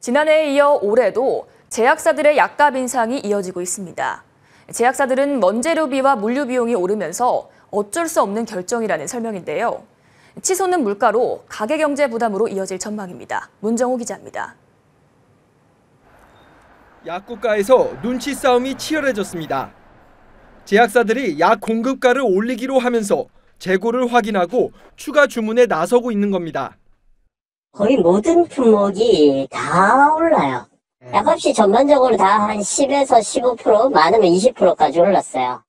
지난해에 이어 올해도 제약사들의 약값 인상이 이어지고 있습니다. 제약사들은 원재료비와 물류 비용이 오르면서 어쩔 수 없는 결정이라는 설명인데요. 치솟는 물가로 가계 경제 부담으로 이어질 전망입니다. 문정호 기자입니다. 약국가에서 눈치 싸움이 치열해졌습니다. 제약사들이 약 공급가를 올리기로 하면서 재고를 확인하고 추가 주문에 나서고 있는 겁니다. 거의 모든 품목이 다 올라요. 네. 약값이 전반적으로 다 한 10에서 15% 많으면 20%까지 올랐어요.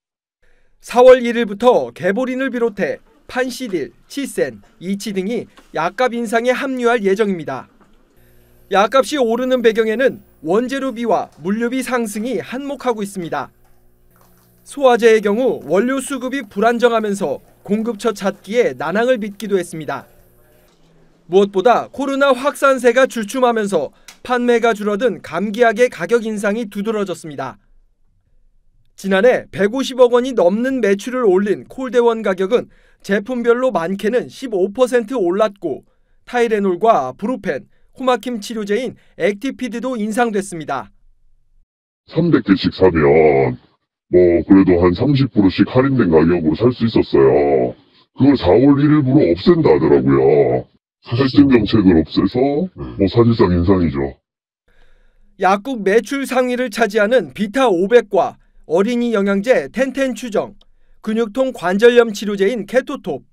4월 1일부터 개보린을 비롯해 판시딜, 치센, 이치 등이 약값 인상에 합류할 예정입니다. 약값이 오르는 배경에는 원재료비와 물류비 상승이 한몫하고 있습니다. 소화제의 경우 원료 수급이 불안정하면서 공급처 찾기에 난항을 빚기도 했습니다. 무엇보다 코로나 확산세가 줄춤하면서 판매가 줄어든 감기약의 가격 인상이 두드러졌습니다. 지난해 150억 원이 넘는 매출을 올린 콜대원 가격은 제품별로 많게는 15% 올랐고 타이레놀과 브루펜, 코마킴 치료제인 액티피드도 인상됐습니다. 300개씩 사면 뭐 그래도 한 30%씩 할인된 가격으로 살 수 있었어요. 그걸 4월 1일부로 없앤다 하더라고요. 사실생 정책을 없애서 네. 뭐 사실상 인상이죠. 약국 매출 상위를 차지하는 비타 500과 어린이 영양제 텐텐 추정, 근육통 관절염 치료제인 케토톱,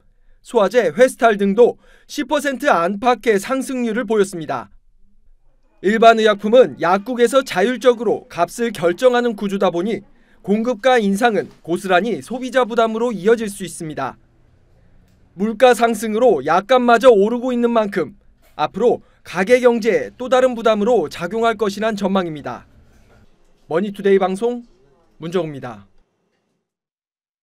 소화제 회스탈 등도 10% 안팎의 상승률을 보였습니다. 일반 의약품은 약국에서 자율적으로 값을 결정하는 구조다 보니 공급가 인상은 고스란히 소비자 부담으로 이어질 수 있습니다. 물가 상승으로 약값마저 오르고 있는 만큼 앞으로 가계 경제에 또 다른 부담으로 작용할 것이란 전망입니다. 머니투데이 방송 문정우입니다.